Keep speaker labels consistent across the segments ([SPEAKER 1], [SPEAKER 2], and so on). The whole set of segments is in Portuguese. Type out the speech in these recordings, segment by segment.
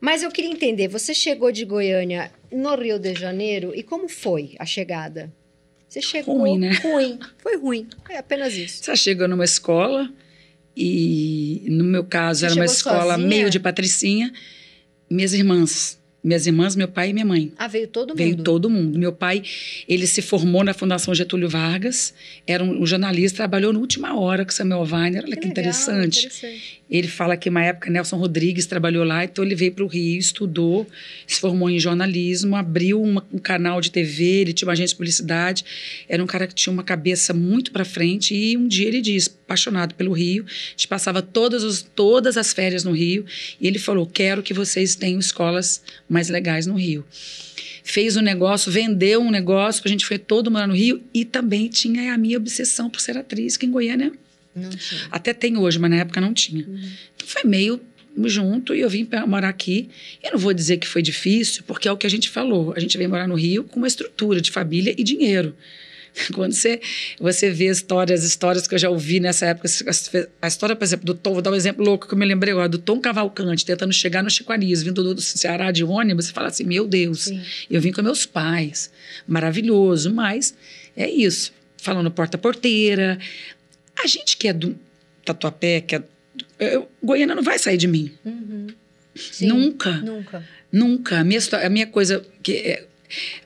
[SPEAKER 1] Mas eu queria entender, você chegou de Goiânia no Rio de Janeiro e como foi a chegada? Você chegou ruim, né? Ruim, foi ruim, é apenas isso. Você chegou numa escola e no meu caso você era uma escola sozinha? meio de patricinha. Minhas irmãs minhas irmãs, meu pai e minha mãe. Ah, veio todo mundo? Veio todo mundo. Meu pai, ele se formou na Fundação Getúlio Vargas, era um, jornalista, trabalhou na última hora com Samuel Weiner, olha que, que legal, interessante. interessante. Ele fala que uma época Nelson Rodrigues trabalhou lá, então ele veio para o Rio, estudou, se formou em jornalismo, abriu uma, um canal de TV, ele tinha uma agência de publicidade, era um cara que tinha uma cabeça muito para frente e um dia ele disse apaixonado pelo Rio, te passava todas, os, todas as férias no Rio, e ele falou, quero que vocês tenham escolas mais legais no Rio. Fez um negócio, vendeu um negócio, a gente foi todo morar no Rio e também tinha a minha obsessão por ser atriz, que em Goiânia até tem hoje, mas na época não tinha. Uhum. Então foi meio junto e eu vim morar aqui. Eu não vou dizer que foi difícil, porque é o que a gente falou. A gente veio morar no Rio com uma estrutura de família e dinheiro. Quando você, você vê histórias, histórias que eu já ouvi nessa época, a história, por exemplo, do Tom, vou dar um exemplo louco que eu me lembrei agora, do Tom Cavalcante tentando chegar no Chico Anísio, vindo do, do Ceará de ônibus, você fala assim, meu Deus, Sim. eu vim com meus pais, maravilhoso, mas é isso, falando porta-porteira, a gente que é do Tatuapé, que é, eu, Goiânia não vai sair de mim. Uhum. Sim, nunca. Nunca. Nunca. A minha, a minha coisa que é,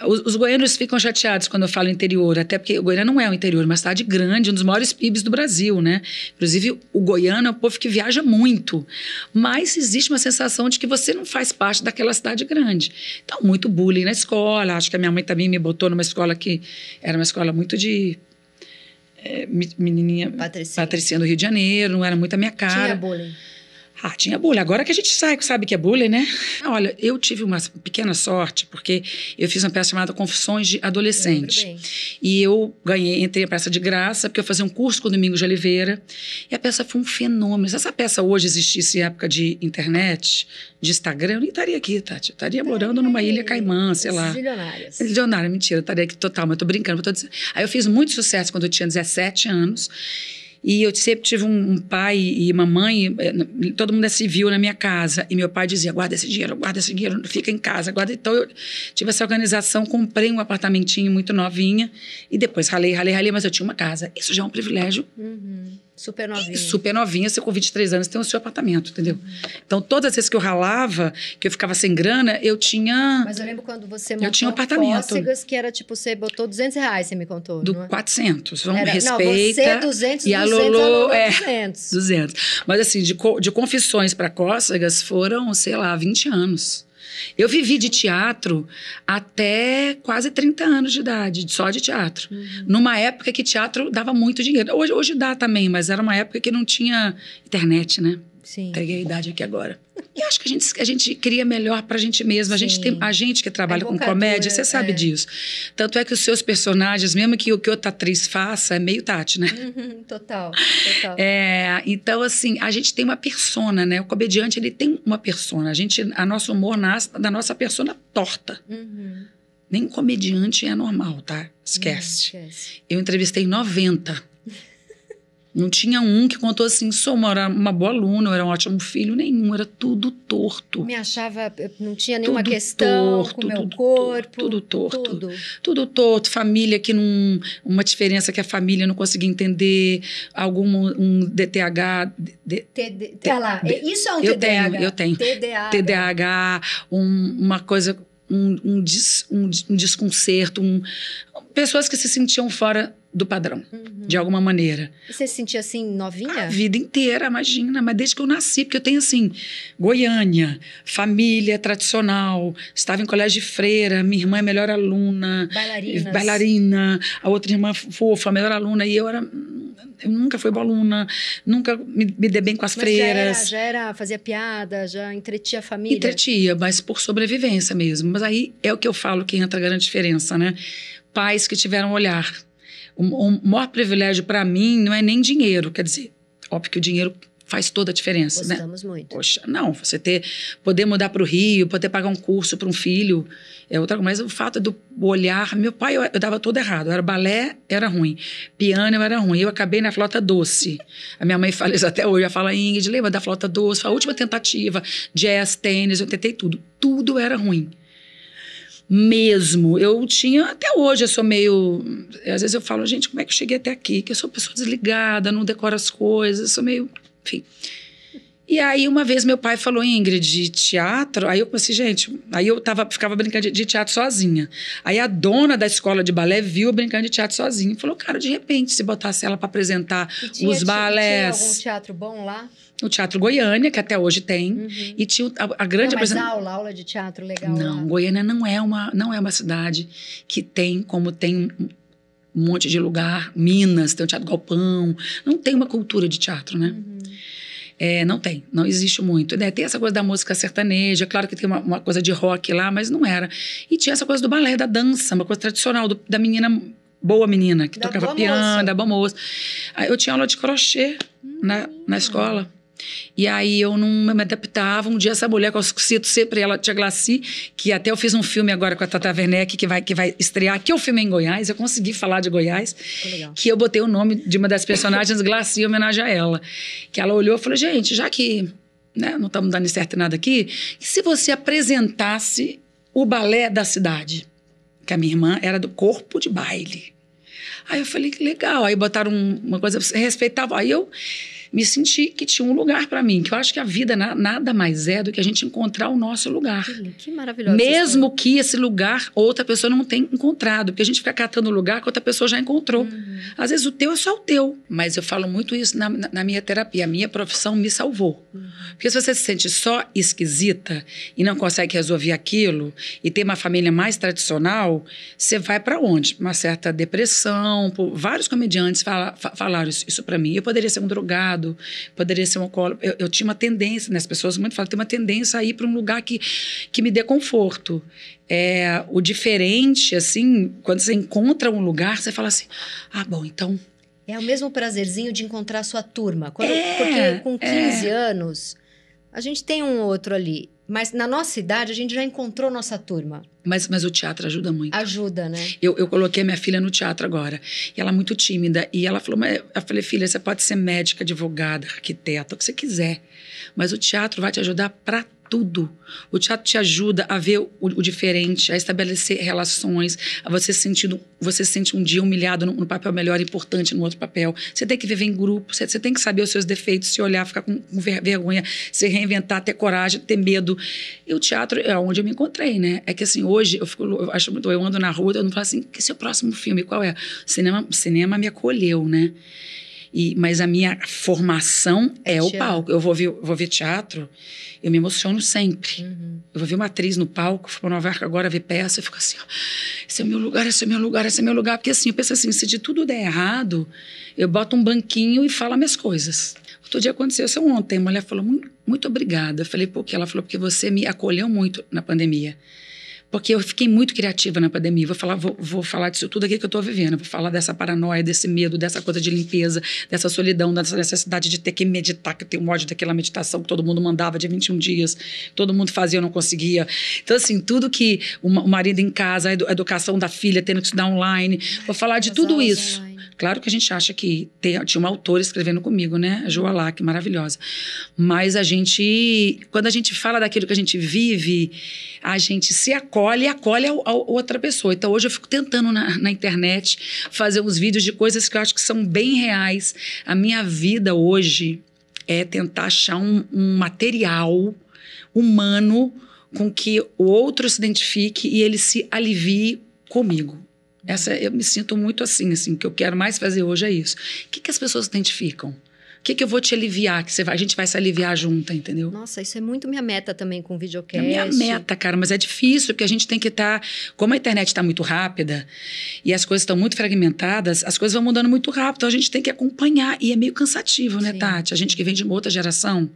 [SPEAKER 1] os, os, goianos ficam chateados quando eu falo interior, até porque o Goiânia não é o interior, é uma cidade grande, um dos maiores PIBs do Brasil, né? Inclusive, o goiano é um povo que viaja muito, mas existe uma sensação de que você não faz parte daquela cidade grande. Então, muito bullying na escola, acho que a minha mãe também me botou numa escola que era uma escola muito de é, menininha Patricinha. Patricinha do Rio de Janeiro, não era muito a minha cara. Tinha bullying. Ah, tinha bullying. Agora que a gente sai, sabe que é bullying, né? Ah, olha, eu tive uma pequena sorte, porque eu fiz uma peça chamada Confissões de Adolescente. Eu e eu ganhei, entrei a peça de graça, porque eu fazia um curso com o Domingos de Oliveira. E a peça foi um fenômeno. Se essa peça hoje existisse em época de internet, de Instagram, eu nem estaria aqui, Tati. Eu estaria morando numa ilha Caimã, sei lá. Milionárias. Milionária, mentira. Eu estaria aqui total, mas eu tô brincando. Eu tô dizendo. Aí ah, eu fiz muito sucesso quando eu tinha 17 anos. E eu sempre tive um, pai e uma mãe, eh, todo mundo é civil na minha casa. E meu pai dizia: guarda esse dinheiro, guarda esse dinheiro, fica em casa, guarda. Então eu tive essa organização, comprei um apartamentinho muito novinha e depois ralei, ralei, ralei, mas eu tinha uma casa. Isso já é um privilégio. Uhum. Super novinha. Super novinha, você com 23 anos tem o seu apartamento, entendeu? Então, todas as vezes que eu ralava, que eu ficava sem grana, eu tinha. Mas eu lembro quando você montou eu tinha um apartamento. Cócegas, que era tipo, você botou 200 reais, você me contou. Do não é? 400. Vamos, era, respeita. Não, você 200, e a Lolo, a Lolo é, 200. 200. Mas assim, de, de confissões para cócegas foram, sei lá, 20 anos. Eu vivi de teatro até quase 30 anos de idade, só de teatro. Uhum. Numa época que teatro dava muito dinheiro. Hoje, hoje dá também, mas era uma época que não tinha internet, né? Sim. Entreguei a idade aqui agora. E acho que a gente, a gente cria melhor pra gente mesmo. A gente, tem, a gente que trabalha é com comédia, você é. sabe é. disso. Tanto é que os seus personagens, mesmo que o que outra atriz faça, é meio Tati, né? Uhum, total, total. É, então, assim, a gente tem uma persona, né? O comediante, ele tem uma persona. A gente, a nosso humor nasce da nossa persona torta. Uhum. Nem comediante é normal, tá? Esquece. Uhum, esquece. Eu entrevistei 90 não tinha um que contou assim, sou uma, era uma boa aluna, eu era um ótimo filho, nenhum, era tudo torto. Me achava, eh, não tinha nenhuma tudo questão torto, com meu tudo corpo. Tudo, torto. Tudo. tudo. torto, família que não. Uma diferença que a família não conseguia entender, algum um DTH. De, tá lá, isso é um eu Tenho, eu tenho. TDAH. TDAH, um, uma coisa, um, um, des, um, um desconcerto, um, pessoas que se sentiam fora do padrão, uhum. de alguma maneira. E você se sentia assim, novinha? A vida inteira, imagina, mas desde que eu nasci, porque eu tenho assim, Goiânia, família tradicional, estava em colégio de freira, minha irmã é melhor aluna, Bailarinas. bailarina, a outra irmã fofa, melhor aluna, e eu era. Eu nunca fui boa aluna, nunca me, me dei bem com as mas freiras. Já era, já era, fazia piada, já entretia a família? Entretia, mas por sobrevivência mesmo. Mas aí é o que eu falo que entra a grande diferença, né? Pais que tiveram olhar o, o maior privilégio para mim não é nem dinheiro, quer dizer, óbvio que o dinheiro faz toda a diferença, né? Gostamos né? muito. Poxa, não, você ter, poder mudar para o Rio, poder pagar um curso para um filho, é outra coisa, mas o fato do olhar, meu pai, eu, eu dava todo errado, era balé, era ruim, piano, era ruim, eu acabei na flauta doce, a minha mãe fala isso até hoje, ela fala, Ingrid, lembra da flauta doce, foi a última tentativa, jazz, tênis, eu tentei tudo, tudo era ruim mesmo. Eu tinha, até hoje eu sou meio. Às vezes eu falo, gente, como é que eu cheguei até aqui? Que eu sou uma pessoa desligada, não decoro as coisas, sou meio. Enfim. E aí, uma vez, meu pai falou, Ingrid, de teatro. Aí eu pensei, assim, gente, aí eu tava, ficava brincando de, de, teatro sozinha. Aí a dona da escola de balé viu eu brincando de teatro sozinha e falou, cara, de repente, se botasse ela para apresentar tinha, os balés. Tinha algum teatro bom lá? O Teatro Goiânia, que até hoje tem. Uhum. E tinha a, a grande apresentação. aula, aula de teatro legal. Não, lá. Goiânia não é, uma, não é uma cidade que tem, como tem um monte de lugar, Minas, tem o Teatro Galpão. Não tem uma cultura de teatro, né? Uhum. É, não tem, não existe muito. Né? Tem essa coisa da música sertaneja, claro que tem uma, uma, coisa de rock lá, mas não era. E tinha essa coisa do balé, da dança, uma coisa tradicional, do, da menina boa menina, que da tocava piano, moça. da boa Eu tinha aula de crochê hum, na, na hum. escola. E aí eu não me adaptava. Um dia essa mulher que eu cito sempre, ela, tinha Glaci, que até eu fiz um filme agora com a Tata Werneck, que vai, que vai estrear, que eu é filmei em Goiás, eu consegui falar de Goiás, Legal. que eu botei o nome de uma das personagens, Glaci, em homenagem a ela. Que ela olhou e falou, gente, já que né, não estamos dando certo nada aqui, se você apresentasse o balé da cidade? Que a minha irmã era do corpo de baile. Aí eu falei, que legal. Aí botaram uma coisa, respeitava. Aí eu me senti que tinha um lugar para mim, que eu acho que a vida na, nada mais é do que a gente encontrar o nosso lugar. Que, que maravilhoso. Mesmo isso. que esse lugar outra pessoa não tenha encontrado, porque a gente fica catando o lugar que outra pessoa já encontrou. Uhum. Às vezes o teu é só o teu, mas eu falo muito isso na, na, na minha terapia. A minha profissão me salvou. Uhum. Porque se você se sente só esquisita e não consegue resolver aquilo e ter uma família mais tradicional, você vai para onde? Uma certa depressão. Por, vários comediantes fala, falaram isso, isso para mim. Eu poderia ser um drogado poderia ser um colo. Eu, eu, tinha uma tendência, né? As pessoas muito falam, tem uma tendência a ir para um lugar que, que me dê conforto. É, o diferente, assim, quando você encontra um lugar, você fala assim: ah, bom, então. É o mesmo prazerzinho de encontrar sua turma. Quando, é, porque com 15 é. anos, a gente tem um outro ali. Mas na nossa idade, a gente já encontrou nossa turma. Mas, mas o teatro ajuda muito. Ajuda, né? Eu, eu coloquei minha filha no teatro agora. E ela é muito tímida. E ela falou: mas, eu falei, filha, você pode ser médica, advogada, arquiteta, o que você quiser. Mas o teatro vai te ajudar pra tudo. O teatro te ajuda a ver o, o diferente, a estabelecer relações, a você sentindo, você se sente um dia humilhado no, papel melhor, importante no outro papel. Você tem que viver em grupo, você, você tem que saber os seus defeitos, se olhar, ficar com, com ver, vergonha, se reinventar, ter coragem, ter medo. E o teatro é onde eu me encontrei, né? É que assim, hoje eu fico, eu acho muito, eu ando na rua, eu não falo assim, que seu próximo filme qual é? O cinema, o cinema me acolheu, né? E, mas a minha formação é, é o palco. Eu vou ver, vou ver teatro, eu me emociono sempre. Uhum. Eu vou ver uma atriz no palco, fui para Nova York agora ver peça, eu fico assim, ó, esse é o meu lugar, esse é o meu lugar, esse é o meu lugar. Porque assim, eu penso assim, se de tudo der errado, eu boto um banquinho e falo minhas coisas. Outro dia aconteceu isso ontem, a mulher falou, muito obrigada. Eu falei, por quê? Ela falou, porque você me acolheu muito na pandemia. Porque eu fiquei muito criativa na pandemia. Vou falar, vou, vou falar disso tudo aqui que eu estou vivendo. Vou falar dessa paranoia, desse medo, dessa coisa de limpeza, dessa solidão, dessa necessidade de ter que meditar, que eu tenho ódio daquela meditação que todo mundo mandava de 21 dias. Todo mundo fazia, eu não conseguia. Então, assim, tudo que o marido em casa, a educação da filha, tendo que estudar online. Vou falar de tudo isso. Online claro que a gente acha que tem tinha um autor escrevendo comigo, né? A Joalá, que maravilhosa. Mas a gente, quando a gente fala daquilo que a gente vive, a gente se acolhe e acolhe a, a, outra pessoa. Então hoje eu fico tentando na, na internet fazer uns vídeos de coisas que eu acho que são bem reais. A minha vida hoje é tentar achar um, um material humano com que o outro se identifique e ele se alivie comigo. Essa, eu me sinto muito assim, assim, o que eu quero mais fazer hoje é isso. O que, que as pessoas identificam? o que, que eu vou te aliviar? Que você vai, a gente vai se aliviar junta, entendeu? Nossa, isso é muito minha meta também com o videocast. É minha meta, cara, mas é difícil, porque a gente tem que estar. Tá, como a internet está muito rápida e as coisas estão muito fragmentadas, as coisas vão mudando muito rápido. Então a gente tem que acompanhar. E é meio cansativo, né, Sim. Tati? A gente que vem de uma outra geração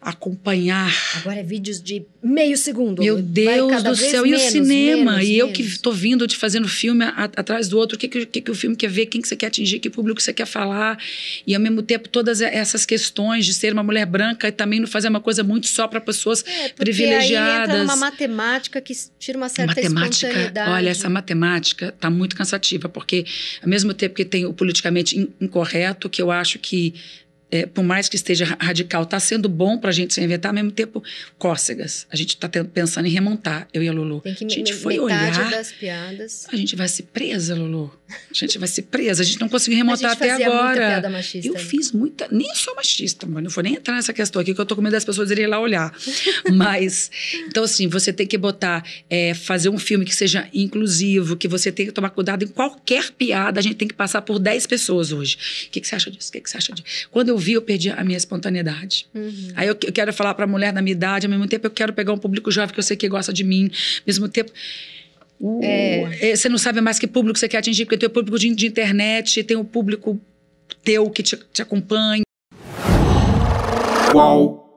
[SPEAKER 1] acompanhar. Agora é vídeos de meio segundo. Meu Deus do céu, e o cinema? Menos, e eu que estou vindo de fazendo filme a, atrás do outro, o que, que, que, o filme quer ver, quem que você quer atingir, que público você quer falar. E ao mesmo tempo, todas essas questões de ser uma mulher branca e também não fazer uma coisa muito só para pessoas é, privilegiadas. Aí entra uma matemática que tira uma certa matemática, Olha, essa matemática está muito cansativa, porque ao mesmo tempo que tem o politicamente incorreto, que eu acho que é, por mais que esteja radical, está sendo bom para a gente se inventar, ao mesmo tempo, cócegas. A gente está pensando em remontar, eu e a Lulu. Tem que a gente foi olhar. das piadas. A gente vai ser presa, Lulu. A gente vai ser presa. A gente não conseguiu remontar até agora. muita piada machista. eu fiz muita. Nem sou machista, mas não vou nem entrar nessa questão aqui, que eu tô com medo das pessoas irem lá olhar. mas. Então, assim, você tem que botar. É, fazer um filme que seja inclusivo, que você tem que tomar cuidado em qualquer piada. A gente tem que passar por 10 pessoas hoje. O que, que você acha disso? O que, que você acha disso? Quando eu vi, eu perdi a minha espontaneidade. Uhum. Aí eu, eu, quero falar para a mulher da minha idade, ao mesmo tempo eu quero pegar um público jovem que eu sei que gosta de mim, ao mesmo tempo. Uh, é. é. Você não sabe mais que público você quer atingir, porque tem o público de, de internet, tem o público teu que te, te acompanha. Qual?